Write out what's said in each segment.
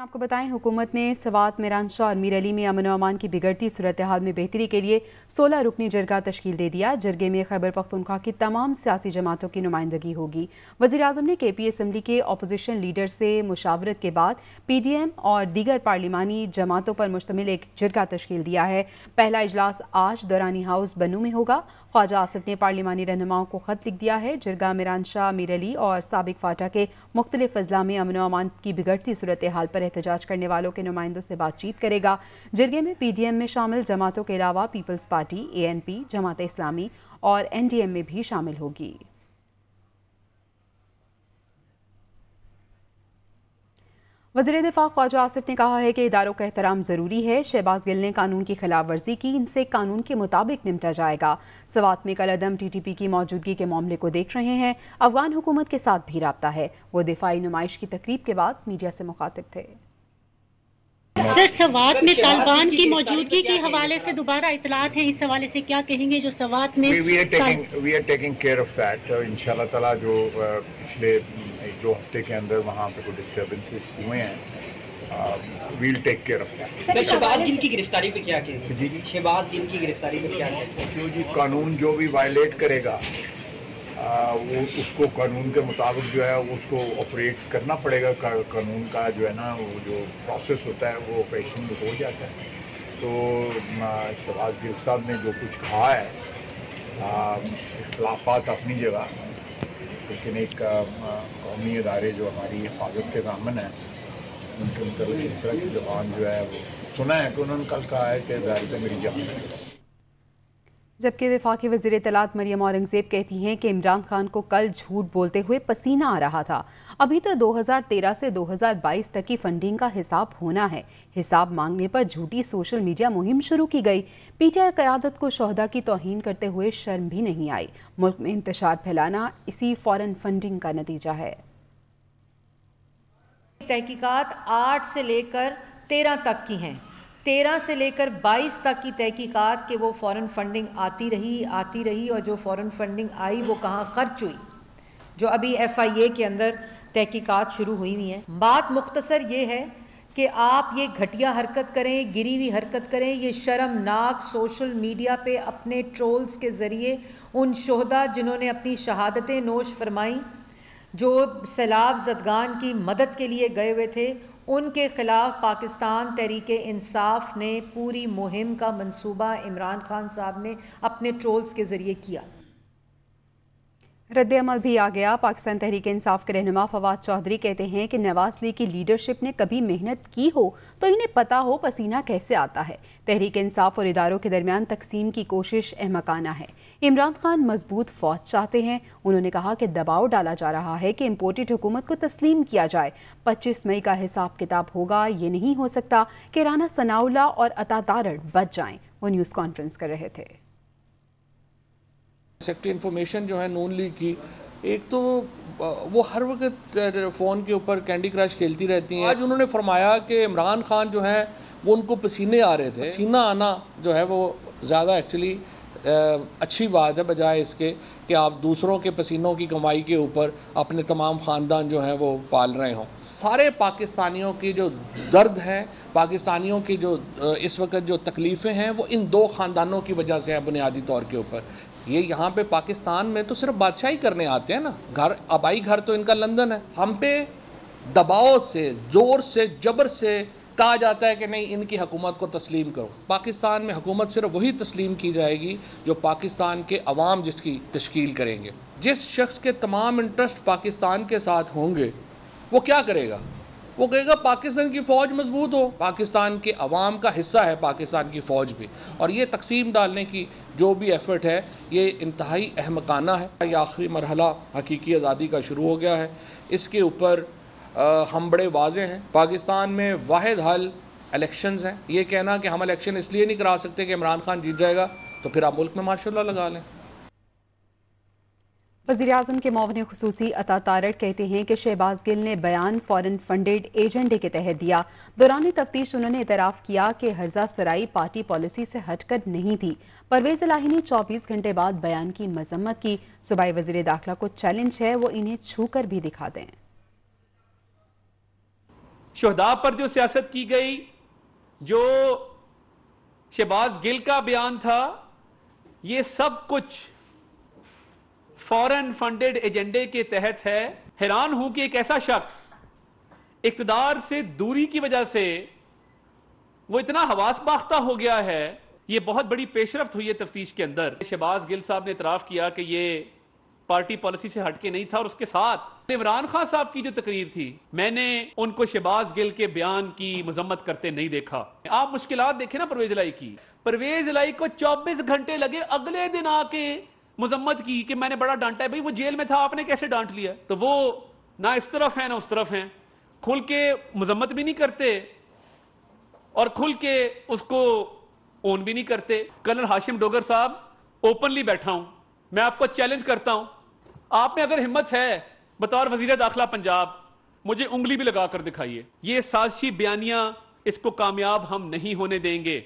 आपको बताएं हुकूमत ने सवात शाह और मीर अली में अमन अमान की बिगड़ती सूरत हाल में बेहतरी के लिए सोलह रुकनी जरगा तश्कील दे दिया जरगे में खैबर पख्तनख्वा की तमाम सियासी जमातों की नुमाइंदगी होगी वजी अजम ने के पी असम्बली के अपोजिशन लीडर से मुशावरत के बाद पी डी एम और दीगर पार्लिमानी जमातों पर मुश्तमिल एक जरगा तश्ल दिया है पहला अजलास आज दौरानी हाउस बनू में होगा ख्वाजा आसफ ने पार्लिमानी रहनुमाओं को ख़त लिख दिया है जरगा मीर अली और सबक फाटा के मुख्तलिफ अजला में अमन अमान की बिगड़ती सूरत हाल पर पर एहतजाज करने वालों के नुमाइंदों से बातचीत करेगा जिरगे में पीडीएम में शामिल जमातों के अलावा Peoples Party ANP Jamaat Islami और एनडीएम में भी शामिल होगी वजी दिफा ख्वाजा आसिफ ने कहा है कि इदारों का एहतराम ज़रूरी है शहबाज गिल ने कानून की खिलाफ वर्जी की इनसे कानून के मुताबिक निपटा जाएगा सवात में कल अदम टी टी पी की मौजूदगी के मामले को देख रहे हैं अफगान हुकूमत के साथ भी रबता है वो दिफाई नुमाइश की तकरीब के बाद मीडिया से मुखातिब थे सर सवात में तालिबान की मौजूदगी के हवाले से दोबारा इतलात है इस हवाले से क्या कहेंगे जो सवात में we are taking care of that इंशाल्लाह ताला जो पिछले एक दो हफ्ते के अंदर वहाँ पे कोई डिस्टर्बेंसेस हुए हैं we'll take care of that Shahbaz Gill की गिरफ्तारी पे क्या कहेंगे जी जी शहबाज गिल की गिरफ्तारी पे क्या क्यों जी कानून जो भी वायलेट करेगा आ, uh, वो उसको कानून के मुताबिक जो है उसको ऑपरेट करना पड़ेगा का, कानून का जो है ना वो जो प्रोसेस होता है वो ऑपरेशन हो जाता है तो uh, शहबाज गिल साहब ने जो कुछ कहा है uh, इख्लाफात अपनी जगह लेकिन एक कौमी अदारे जो हमारी हिफाजत के सामने हैं उनके मतलब इस तरह की जबान जो है वो सुना है कि उन्होंने कल कहा है कि तो मेरी जान है जबकि विफाक वजी तलात मरियम औरंगजेब कहती हैं कि इमरान खान को कल झूठ बोलते हुए पसीना आ रहा था अभी तो 2013 से 2022 तक की फंडिंग का हिसाब होना है हिसाब मांगने पर झूठी सोशल मीडिया मुहिम शुरू की गई पीटीआई क़्यादत को शहदा की तोहन करते हुए शर्म भी नहीं आई मुल्क में इंतजार फैलाना इसी फॉरन फंडिंग का नतीजा है तहकीकत आठ से लेकर तेरह तक की हैं तेरह से लेकर बाईस तक की तहकीकात के वो फ़ॉरेन फंडिंग आती रही आती रही और जो फ़ॉरेन फंडिंग आई वो कहाँ खर्च हुई जो अभी एफ आई ए के अंदर तहकीकात शुरू हुई हुई हैं बात मुख्तसर ये है कि आप ये घटिया हरकत करें गिरी हुई हरकत करें ये शर्मनाक सोशल मीडिया पे अपने ट्रोल्स के ज़रिए उन शहदा जिन्होंने अपनी शहादतें नोश फरमाई जो सैलाब जदगान की मदद के लिए गए हुए थे उनके ख़िलाफ़ पाकिस्तान तहरीक इंसाफ ने पूरी मुहिम का मंसूबा इमरान खान साहब ने अपने ट्रोल्स के ज़रिए किया रद्दमल भी आ गया पाकिस्तान तहरीक इंसाफ के रहनमा फवाद चौधरी कहते हैं कि नवाज ली की लीडरशिप ने कभी मेहनत की हो तो इन्हें पता हो पसीना कैसे आता है तहरीक इंसाफ और इदारों के दरमियान तकसीम की कोशिश अहमकाना है इमरान खान मजबूत फौज चाहते हैं उन्होंने कहा कि दबाव डाला जा रहा है कि इम्पोर्टेड हुकूमत को तस्लीम किया जाए पच्चीस मई का हिसाब किताब होगा ये नहीं हो सकता कि राना सनाउला और अता तारड़ बच जाएँ वो न्यूज़ कॉन्फ्रेंस कर रहे थे सेक्टर इन्फॉर्मेशन जो है नून लीग की एक तो वो हर वक्त फ़ोन के ऊपर कैंडी क्रश खेलती रहती हैं आज उन्होंने फरमाया कि इमरान खान जो हैं वो उनको पसीने आ रहे थे पसीना आना जो है वो ज़्यादा एक्चुअली अच्छी बात है बजाय इसके कि आप दूसरों के पसीनों की कमाई के ऊपर अपने तमाम ख़ानदान जो हैं वो पाल रहे हों सारे पाकिस्तानियों की जो दर्द है पाकिस्तानियों की जो इस वक्त जो तकलीफ़ें हैं वो इन दो ख़ानदानों की वजह से हैं बुनियादी तौर के ऊपर ये यहाँ पे पाकिस्तान में तो सिर्फ बादशाही करने आते हैं ना घर आबाई घर तो इनका लंदन है हम पे दबाव से ज़ोर से जबर से कहा जाता है कि नहीं इनकी हकूमत को तस्लीम करो पाकिस्तान में हुकूमत सिर्फ वही तस्लीम की जाएगी जो पाकिस्तान के अवाम जिसकी तश्कील करेंगे जिस शख्स के तमाम इंटरेस्ट पाकिस्तान के साथ होंगे वो क्या करेगा वो कहेगा पाकिस्तान की फ़ौज मजबूत हो पाकिस्तान के अवाम का हिस्सा है पाकिस्तान की फ़ौज भी और ये तकसीम डालने की जो भी एफ़र्ट है ये इंतहाई अहमकाना है ये आखिरी मरहला हकीकी आज़ादी का शुरू हो गया है इसके ऊपर आ, हम बड़े वाजे हैं पाकिस्तान में वाद हल इलेक्शन हैं ये कहना कि हम इलेक्शन इसलिए नहीं करा सकते कि इमरान खान जीत जाएगा तो फिर आप मुल्क में मार्शल लगा लें वजी अजम के मौन खसूसी अता तारट कहते हैं कि शहबाज गिल ने बयान फॉरन फंडेड एजेंडे के तहत दिया दौरान तफ्तीश उन्होंने इतराफ़ किया कि हर्जा सराई पार्टी पॉलिसी से हटकर नहीं थी परवेज अलाही ने चौबीस घंटे बाद बयान की मजम्मत की सूबाई वजीर दाखिला को चैलेंज है वो इन्हें छू कर भी दिखा दें शहदा पर जो सियासत की गई जो शहबाज गिल का बयान था ये सब कुछ फॉरेन फंडेड एजेंडे के तहत है हैरान हूं कि एक ऐसा शख्स इकदार से दूरी की वजह से वो इतना हवास बाख्ता हो गया है ये बहुत बड़ी पेशरफ हुई है तफ्तीश के अंदर शहबाज गिल साहब ने इतराफ़ किया कि ये पार्टी पॉलिसी से हटके नहीं था और उसके साथ इमरान खान साहब की जो तकरीर थी मैंने उनको शहबाज गिल के बयान की मजम्मत करते नहीं देखा आप मुश्किल देखे ना परवेज लाई की परवेज लाई को चौबीस घंटे लगे अगले दिन आके मजम्मत की कि मैंने बड़ा डांटा है भाई वो जेल में था आपने कैसे डांट लिया तो वो ना इस तरफ है ना उस तरफ है खुल के मजम्मत भी नहीं करते और खुल के उसको ओन भी नहीं करते कर्नल हाशिम डोगर साहब ओपनली बैठा हूं मैं आपको चैलेंज करता हूं आप में अगर हिम्मत है बतौर वजीर दाखिला पंजाब मुझे उंगली भी लगा कर दिखाइए ये साजिशी बयानियां इसको कामयाब हम नहीं होने देंगे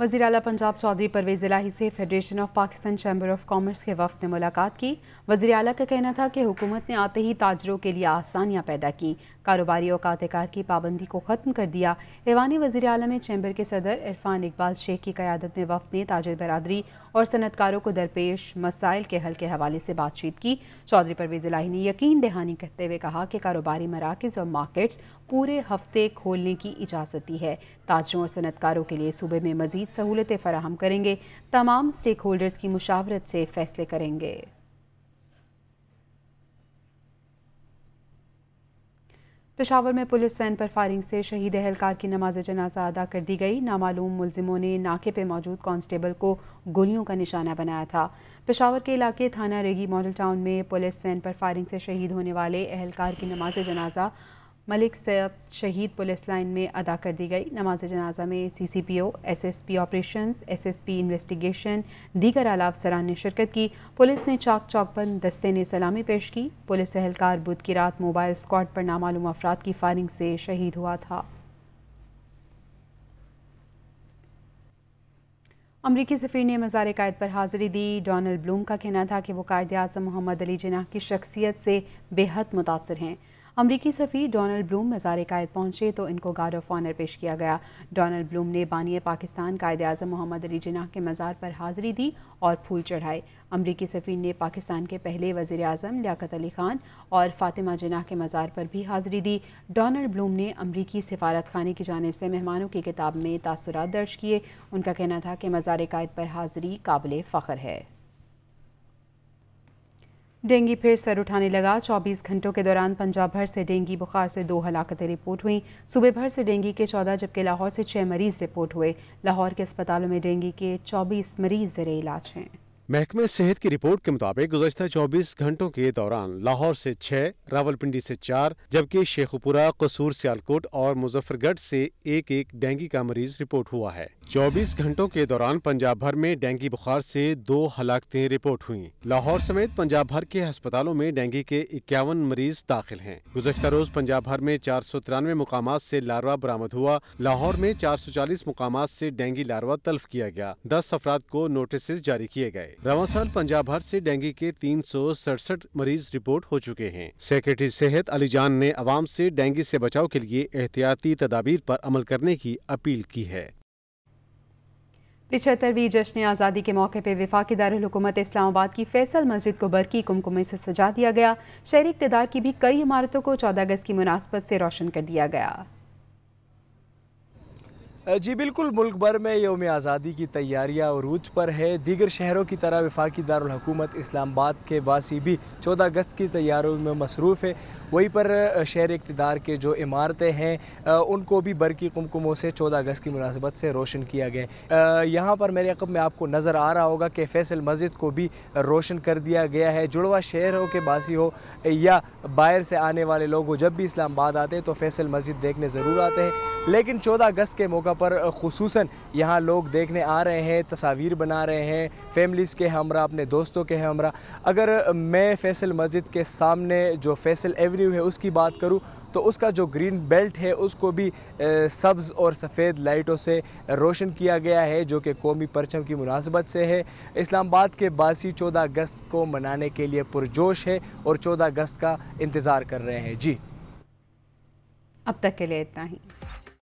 वजी अल पंजाब चौधरी परवेज इलाही से federation of Pakistan chamber of commerce के वफद ने मुलाकात की वजी अल का कहना था कि हुकूमत ने आते ही ताजरों के लिए आसानियाँ पैदा की कारोबारी अवकात कार की पाबंदी को ख़त्म कर दिया ऐवान वजीर अल में चैम्बर के सदर इरफान इकबाल शेख की क़्यादत में वफद ने ताजर बरदरी और सनतकारों को दरपेश मसाइल के हल के हवाले से बातचीत की चौधरी परवेज इलाही ने यकीन दहानी कहते हुए कहा कि कारोबारी मराकज़ और मार्केट्स पूरे हफ्ते खोलने की इजाज़त दी है ताजरों और सनतकारों के लिए सूबे में मजीद की सहूलतें फराहम करेंगे तमाम स्टेक होल्डर्स की मुशावरत से फैसले करेंगे पेशावर में पुलिस वैन पर फायरिंग से शहीद अहलकार की नमाज जनाजा अदा कर दी गई नामालूम मुलजिमों ने नाके पे मौजूद कांस्टेबल को गोलियों का निशाना बनाया था पेशावर के इलाके थाना रेगी मॉडल टाउन में पुलिस वैन पर फायरिंग से शहीद होने वाले अहलकार की नमाज जनाजा मलिक सैद शहीद पुलिस लाइन में अदा कर दी गई नमाज जनाजा में C C P O S S P operation S S P investigation दीगर आला अफसरान ने शिरकत की पुलिस ने चाक चौक बंद दस्ते ने सलामी पेश की पुलिस अहलकार बुध की रात मोबाइल स्क्वाड पर नामालूम अफराद की फायरिंग से शहीद हुआ था अमरीकी सफ़ीर ने मज़ार कायद पर हाजिरी दी डोनल्ड ब्लूम का कहना था कि वो कायद अजम मोहम्मद अली जिनाह की शख्सियत से बेहद मुतासर हैं अमरीकी सफ़ी डोनल्ड ब्लूम मज़ार कायद पहुँचे तो इनको गार्ड ऑफ ऑनर पेश किया गया डोनल्ड ब्लूम ने बानिय पाकिस्तान कायद अजम मोहम्मद अली जिनाह के मज़ार पर हाज़िरी दी और फूल चढ़ाए अमरीकी सफ़ी ने पाकिस्तान के पहले वजीर अजम लियाकत अली खान और फ़ातिमा जिनाह के मज़ार पर भी हाज़िरी दी डोनल्ड ब्लूम ने अमरीकी सफारत खाने की जानब से मेहमानों की किताब में तासरात दर्ज किए उनका कहना था कि मज़ार कायद पर हाज़िरी काबिल फ़ख्र है डेंगू फिर सर उठाने लगा 24 घंटों के दौरान पंजाब भर से डेंगू बुखार से दो हलाकतें रिपोर्ट हुई सूबे भर से डेंगू के 14 जबकि लाहौर से छः मरीज रिपोर्ट हुए लाहौर के अस्पतालों में डेंगू के 24 मरीज जर इलाज हैं महकमे सेहत की रिपोर्ट के मुताबिक गुजशत 24 घंटों के दौरान लाहौर से छः रावलपिंडी से चार जबकि शेखपुरा कसूर सियालकोट और मुजफ्फरगढ़ से एक एक डेंगू का मरीज रिपोर्ट हुआ है 24 घंटों के दौरान पंजाब भर में डेंगू बुखार से दो हलाकतें रिपोर्ट हुई लाहौर समेत पंजाब भर के अस्पतालों में डेंगू के इक्यावन मरीज दाखिल है गुजशत रोज पंजाब भर में चार सौ तिरानवे मुकाम ऐसी लारवा बरामद हुआ लाहौर में चार सौ चालीस मुकाम ऐसी डेंगू लारवा तल्फ किया गया दस अफराद को नोटिस जारी किए गए रवा साल पंजाब भर से डेंगू के तीन मरीज रिपोर्ट हो चुके हैं सेक्रेटरी सेहत अली जान ने आवाम से डेंगू से बचाव के लिए एहतियाती तदाबीर पर अमल करने की अपील की है पिछहत्तरवीं जश्न आज़ादी के मौके पर विफाक दारकूमत इस्लामाबाद की फैसल मस्जिद को बरकी कुमकुमे से सजा दिया गया शहरी इकतदार की भी कई इमारतों को चौदह अगस्त की मुनासबत से रोशन कर दिया गया जी बिल्कुल मुल्क भर में योम आज़ादी की तैयारियां अरूज पर है दीगर शहरों की तरह वफाकी दारकूमत इस्लामाबाद के बासी भी चौदह अगस्त की तैयारियों में मसरूफ़ है वहीं पर शहर इकतदार के जो इमारतें हैं उनको भी बरकी कुमकुमों से चौदह अगस्त की मुनासबत से रोशन किया गया यहाँ पर मेरे अकब में आपको नज़र आ रहा होगा कि फैसल मस्जिद को भी रोशन कर दिया गया है जुड़वा शहर हो के बासी हो या बाहर से आने वाले लोग हो जब भी इस्लामाबाद आते हैं तो फैसल मस्जिद देखने ज़रूर आते हैं लेकिन चौदह अगस्त के मौका पर खसूस यहाँ लोग देखने आ रहे हैं तस्वीर बना रहे हैं फैमिलीज़ के हमरा अपने दोस्तों के हमरा अगर मैं फैसल मस्जिद के सामने जो फैसल एवरी एवेन्यू है उसकी बात करूँ तो उसका जो ग्रीन बेल्ट है उसको भी सब्ज़ और सफ़ेद लाइटों से रोशन किया गया है जो कि कौमी परचम की मुनासबत से है इस्लामाबाद के बासी चौदह अगस्त को मनाने के लिए पुरजोश है और चौदह अगस्त का इंतज़ार कर रहे हैं जी अब तक के लिए इतना ही